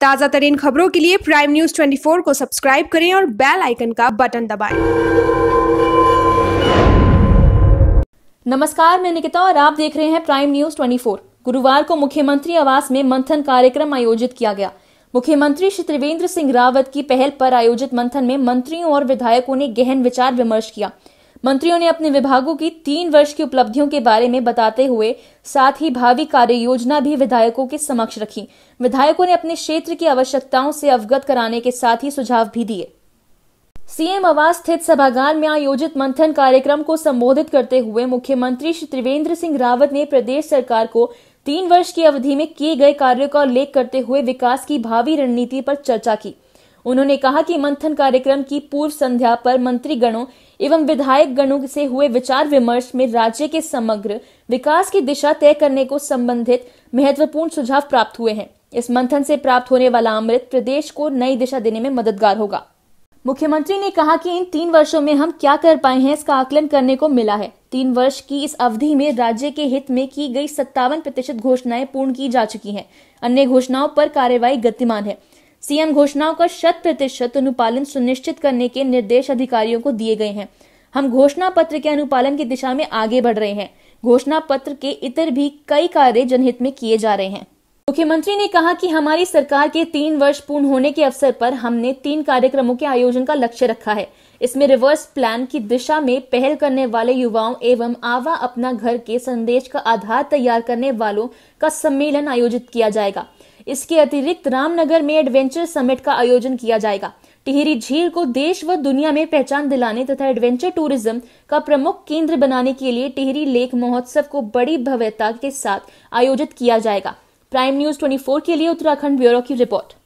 ताज़ा तरीन खबरों के लिए प्राइम न्यूज 24 को सब्सक्राइब करें और बेल आइकन का बटन दबाएं। नमस्कार मैं निकिता और आप देख रहे हैं प्राइम न्यूज 24। गुरुवार को मुख्यमंत्री आवास में मंथन कार्यक्रम आयोजित किया गया मुख्यमंत्री श्री त्रिवेंद्र सिंह रावत की पहल पर आयोजित मंथन में मंत्रियों और विधायकों ने गहन विचार विमर्श किया मंत्रियों ने अपने विभागों की तीन वर्ष की उपलब्धियों के बारे में बताते हुए साथ ही भावी कार्य योजना भी विधायकों के समक्ष रखी विधायकों ने अपने क्षेत्र की आवश्यकताओं से अवगत कराने के साथ ही सुझाव भी दिए सीएम आवास स्थित सभागार में आयोजित मंथन कार्यक्रम को संबोधित करते हुए मुख्यमंत्री श्री त्रिवेंद्र सिंह रावत ने प्रदेश सरकार को तीन वर्ष की अवधि में किए गए कार्यों का उल्लेख करते हुए विकास की भावी रणनीति पर चर्चा की उन्होंने कहा कि मंथन कार्यक्रम की पूर्व संध्या पर मंत्री गणों एवं विधायक गणों से हुए विचार विमर्श में राज्य के समग्र विकास की दिशा तय करने को संबंधित महत्वपूर्ण सुझाव प्राप्त हुए हैं इस मंथन से प्राप्त होने वाला अमृत प्रदेश को नई दिशा देने में मददगार होगा मुख्यमंत्री ने कहा कि इन तीन वर्षों में हम क्या कर पाए हैं इसका आकलन करने को मिला है तीन वर्ष की इस अवधि में राज्य के हित में की गई सत्तावन प्रतिशत घोषणाएं पूर्ण की जा चुकी हैं अन्य घोषणाओं पर कार्यवाही गतिमान है सीएम घोषणाओं का शत प्रतिशत अनुपालन सुनिश्चित करने के निर्देश अधिकारियों को दिए गए हैं हम घोषणा पत्र के अनुपालन की दिशा में आगे बढ़ रहे हैं घोषणा पत्र के इतर भी कई कार्य जनहित में किए जा रहे हैं मुख्यमंत्री ने कहा कि हमारी सरकार के तीन वर्ष पूर्ण होने के अवसर पर हमने तीन कार्यक्रमों के आयोजन का लक्ष्य रखा है इसमें रिवर्स प्लान की दिशा में पहल करने वाले युवाओं एवं आवा अपना घर के संदेश का आधार तैयार करने वालों का सम्मेलन आयोजित किया जाएगा इसके अतिरिक्त रामनगर में एडवेंचर समिट का आयोजन किया जाएगा टिहरी झील को देश व दुनिया में पहचान दिलाने तथा एडवेंचर टूरिज्म का प्रमुख केंद्र बनाने के लिए टिहरी लेक महोत्सव को बड़ी भव्यता के साथ आयोजित किया जाएगा प्राइम न्यूज 24 के लिए उत्तराखंड ब्यूरो की रिपोर्ट